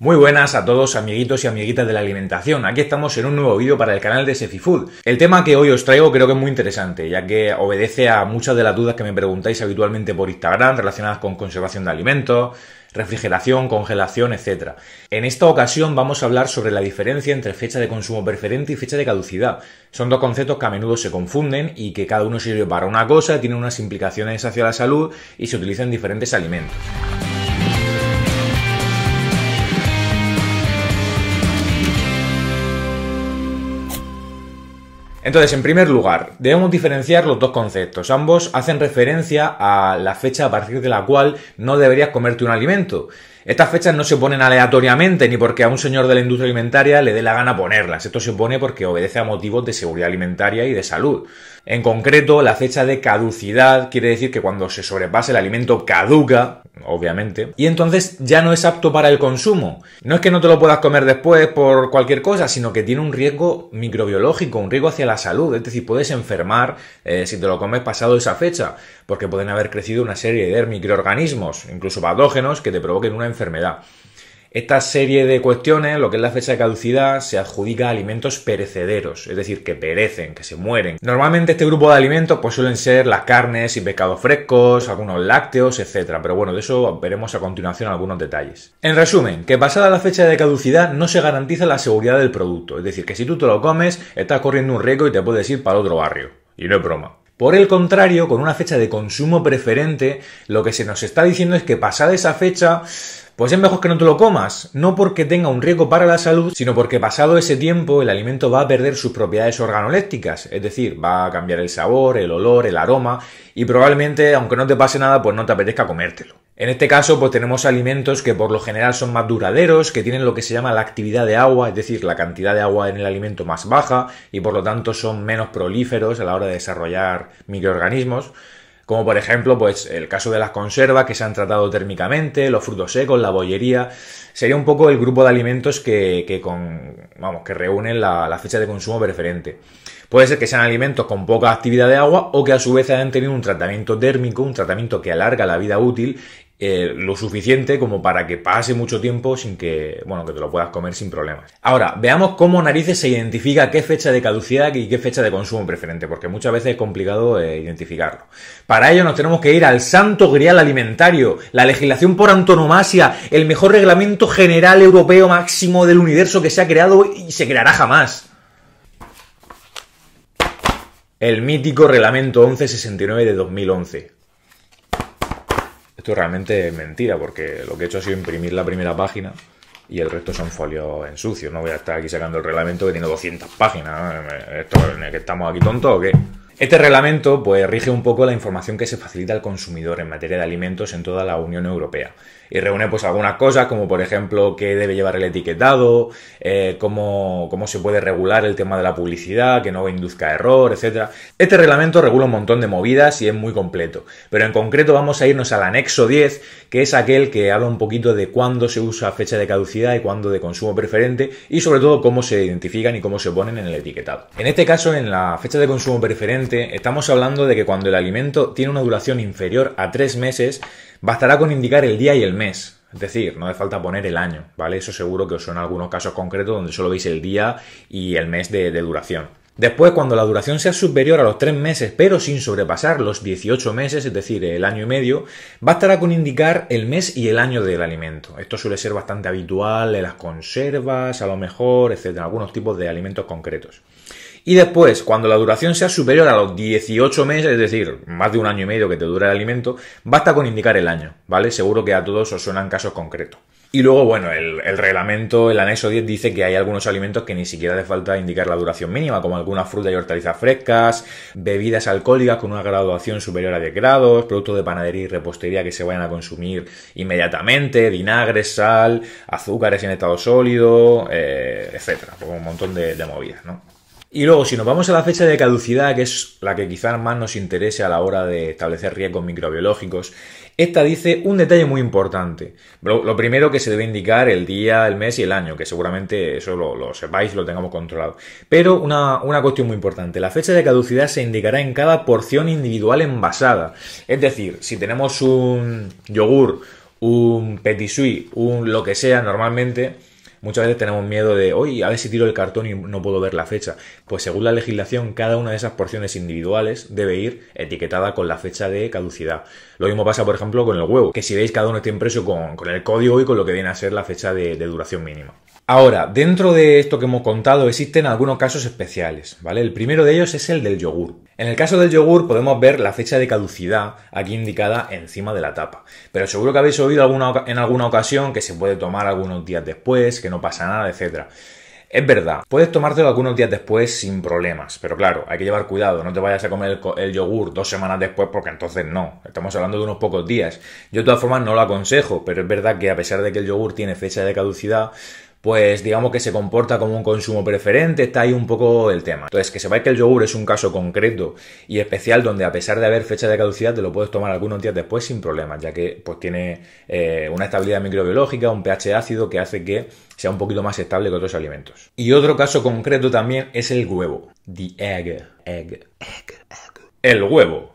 Muy buenas a todos amiguitos y amiguitas de la alimentación. Aquí estamos en un nuevo vídeo para el canal de Food. El tema que hoy os traigo creo que es muy interesante, ya que obedece a muchas de las dudas que me preguntáis habitualmente por Instagram relacionadas con conservación de alimentos, refrigeración, congelación, etc. En esta ocasión vamos a hablar sobre la diferencia entre fecha de consumo preferente y fecha de caducidad. Son dos conceptos que a menudo se confunden y que cada uno sirve para una cosa, tiene unas implicaciones hacia la salud y se utilizan en diferentes alimentos. Entonces, en primer lugar, debemos diferenciar los dos conceptos. Ambos hacen referencia a la fecha a partir de la cual no deberías comerte un alimento. Estas fechas no se ponen aleatoriamente ni porque a un señor de la industria alimentaria le dé la gana ponerlas. Esto se pone porque obedece a motivos de seguridad alimentaria y de salud. En concreto, la fecha de caducidad quiere decir que cuando se sobrepase el alimento caduca, obviamente, y entonces ya no es apto para el consumo. No es que no te lo puedas comer después por cualquier cosa, sino que tiene un riesgo microbiológico, un riesgo hacia la salud. Es decir, puedes enfermar eh, si te lo comes pasado esa fecha, porque pueden haber crecido una serie de microorganismos, incluso patógenos, que te provoquen una enfermedad. Esta serie de cuestiones, lo que es la fecha de caducidad, se adjudica a alimentos perecederos, es decir, que perecen, que se mueren. Normalmente este grupo de alimentos pues suelen ser las carnes y pescados frescos, algunos lácteos, etc. Pero bueno, de eso veremos a continuación algunos detalles. En resumen, que pasada la fecha de caducidad no se garantiza la seguridad del producto, es decir, que si tú te lo comes, estás corriendo un riesgo y te puedes ir para otro barrio. Y no es broma. Por el contrario, con una fecha de consumo preferente, lo que se nos está diciendo es que pasada esa fecha pues es mejor que no te lo comas, no porque tenga un riesgo para la salud, sino porque pasado ese tiempo el alimento va a perder sus propiedades organolécticas. es decir, va a cambiar el sabor, el olor, el aroma y probablemente, aunque no te pase nada, pues no te apetezca comértelo. En este caso, pues tenemos alimentos que por lo general son más duraderos, que tienen lo que se llama la actividad de agua, es decir, la cantidad de agua en el alimento más baja y por lo tanto son menos prolíferos a la hora de desarrollar microorganismos como por ejemplo, pues el caso de las conservas que se han tratado térmicamente, los frutos secos, la bollería. Sería un poco el grupo de alimentos que, que con, vamos, que reúnen la, la fecha de consumo preferente. Puede ser que sean alimentos con poca actividad de agua o que a su vez hayan tenido un tratamiento térmico, un tratamiento que alarga la vida útil eh, lo suficiente como para que pase mucho tiempo sin que, bueno, que te lo puedas comer sin problemas. Ahora, veamos cómo narices se identifica qué fecha de caducidad y qué fecha de consumo preferente, porque muchas veces es complicado eh, identificarlo. Para ello nos tenemos que ir al santo grial alimentario, la legislación por antonomasia, el mejor reglamento general europeo máximo del universo que se ha creado y se creará jamás. El mítico Reglamento 1169 de 2011. Esto realmente es mentira, porque lo que he hecho ha sido imprimir la primera página y el resto son folios en sucio. No voy a estar aquí sacando el reglamento que tiene 200 páginas. Eh, eh, ¿Esto, ¿Que estamos aquí tontos o qué? Este reglamento pues, rige un poco la información que se facilita al consumidor en materia de alimentos en toda la Unión Europea y reúne pues algunas cosas como por ejemplo qué debe llevar el etiquetado, eh, cómo, cómo se puede regular el tema de la publicidad, que no induzca error, etc. Este reglamento regula un montón de movidas y es muy completo, pero en concreto vamos a irnos al anexo 10, que es aquel que habla un poquito de cuándo se usa fecha de caducidad y cuándo de consumo preferente y sobre todo cómo se identifican y cómo se ponen en el etiquetado. En este caso, en la fecha de consumo preferente, estamos hablando de que cuando el alimento tiene una duración inferior a 3 meses, Bastará con indicar el día y el mes. Es decir, no hace falta poner el año, ¿vale? Eso seguro que os son algunos casos concretos donde solo veis el día y el mes de duración. Después, cuando la duración sea superior a los 3 meses, pero sin sobrepasar los 18 meses, es decir, el año y medio, bastará con indicar el mes y el año del alimento. Esto suele ser bastante habitual en las conservas, a lo mejor, etc. Algunos tipos de alimentos concretos. Y después, cuando la duración sea superior a los 18 meses, es decir, más de un año y medio que te dura el alimento, basta con indicar el año, ¿vale? Seguro que a todos os suenan casos concretos. Y luego, bueno, el, reglamento, el anexo 10 dice que hay algunos alimentos que ni siquiera hace falta indicar la duración mínima, como algunas frutas y hortalizas frescas, bebidas alcohólicas con una graduación superior a 10 grados, productos de panadería y repostería que se vayan a consumir inmediatamente, vinagre, sal, azúcares en estado sólido, etc. Eh, etcétera, un montón de, de movidas, ¿no? Y luego, si nos vamos a la fecha de caducidad, que es la que quizás más nos interese a la hora de establecer riesgos microbiológicos, esta dice un detalle muy importante. Lo, primero que se debe indicar el día, el mes y el año, que seguramente eso lo, lo sepáis, lo tengamos controlado. Pero una, cuestión muy importante, la fecha de caducidad se indicará en cada porción individual envasada. Es decir, si tenemos un yogur, un petit suit un lo que sea, normalmente Muchas veces tenemos miedo de, hoy a ver si tiro el cartón y no puedo ver la fecha. Pues según la legislación, cada una de esas porciones individuales debe ir etiquetada con la fecha de caducidad. Lo mismo pasa, por ejemplo, con el huevo, que si veis cada uno está impreso con, el código y con lo que viene a ser la fecha de duración mínima. Ahora, dentro de esto que hemos contado existen algunos casos especiales, ¿vale? El primero de ellos es el del yogur. En el caso del yogur podemos ver la fecha de caducidad aquí indicada encima de la tapa, pero seguro que habéis oído alguna, en alguna ocasión que se puede tomar algunos días después, que no pasa nada, etc. Es verdad, puedes tomártelo algunos días después sin problemas, pero claro, hay que llevar cuidado, no te vayas a comer el, yogur dos semanas después porque entonces no, estamos hablando de unos pocos días. Yo de todas formas no lo aconsejo, pero es verdad que a pesar de que el yogur tiene fecha de caducidad, pues digamos que se comporta como un consumo preferente, está ahí un poco el tema. Entonces, que sepáis que el yogur es un caso concreto y especial donde a pesar de haber fecha de caducidad te lo puedes tomar algunos días después sin problemas, ya que pues tiene eh, una estabilidad microbiológica, un pH ácido que hace que sea un poquito más estable que otros alimentos. Y otro caso concreto también es el huevo. The egg. Egg. Egg. El huevo.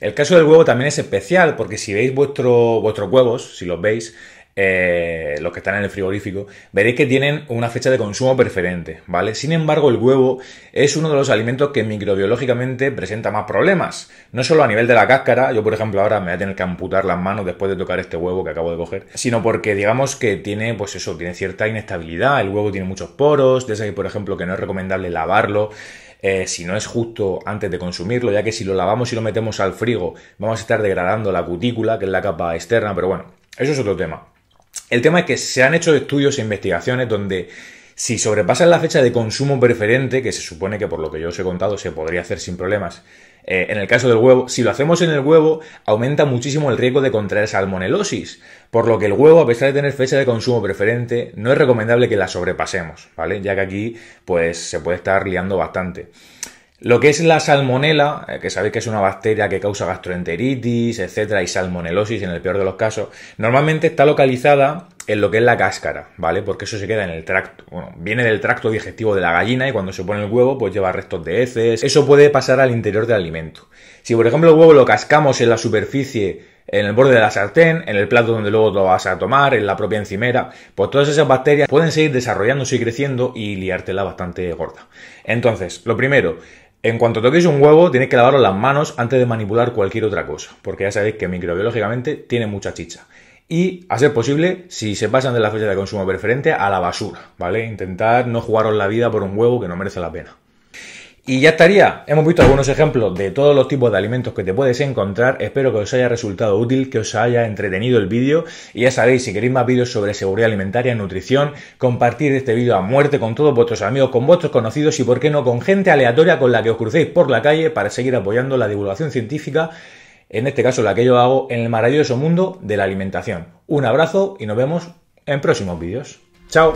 El caso del huevo también es especial porque si veis vuestros huevos, si los veis, eh, los que están en el frigorífico, veréis que tienen una fecha de consumo preferente, ¿vale? Sin embargo, el huevo es uno de los alimentos que microbiológicamente presenta más problemas. No solo a nivel de la cáscara, yo por ejemplo ahora me voy a tener que amputar las manos después de tocar este huevo que acabo de coger, sino porque digamos que tiene, pues eso, tiene cierta inestabilidad, el huevo tiene muchos poros, de ahí por ejemplo que no es recomendable lavarlo. Eh, si no es justo antes de consumirlo, ya que si lo lavamos y lo metemos al frigo, vamos a estar degradando la cutícula, que es la capa externa, pero bueno, eso es otro tema. El tema es que se han hecho estudios e investigaciones donde si sobrepasan la fecha de consumo preferente, que se supone que por lo que yo os he contado se podría hacer sin problemas, eh, en el caso del huevo, si lo hacemos en el huevo, aumenta muchísimo el riesgo de contraer salmonelosis, por lo que el huevo, a pesar de tener fecha de consumo preferente, no es recomendable que la sobrepasemos, ¿vale? Ya que aquí, pues, se puede estar liando bastante. Lo que es la salmonela, eh, que sabéis que es una bacteria que causa gastroenteritis, etcétera, y salmonelosis en el peor de los casos, normalmente está localizada en lo que es la cáscara, ¿vale? Porque eso se queda en el tracto. Bueno, viene del tracto digestivo de la gallina y cuando se pone el huevo, pues lleva restos de heces. Eso puede pasar al interior del alimento. Si, por ejemplo, el huevo lo cascamos en la superficie, en el borde de la sartén, en el plato donde luego lo vas a tomar, en la propia encimera, pues todas esas bacterias pueden seguir desarrollándose y creciendo y liártela bastante gorda. Entonces, lo primero, en cuanto toquéis un huevo, tenéis que lavaros las manos antes de manipular cualquier otra cosa, porque ya sabéis que microbiológicamente tiene mucha chicha. Y, a ser posible, si se pasan de la fecha de consumo preferente, a la basura, ¿vale? Intentar no jugaros la vida por un huevo que no merece la pena. Y ya estaría. Hemos visto algunos ejemplos de todos los tipos de alimentos que te puedes encontrar. Espero que os haya resultado útil, que os haya entretenido el vídeo. Y ya sabéis, si queréis más vídeos sobre seguridad alimentaria, nutrición, Compartir este vídeo a muerte con todos vuestros amigos, con vuestros conocidos y, por qué no, con gente aleatoria con la que os crucéis por la calle para seguir apoyando la divulgación científica, en este caso la que yo hago, en el maravilloso mundo de la alimentación. Un abrazo y nos vemos en próximos vídeos. ¡Chao!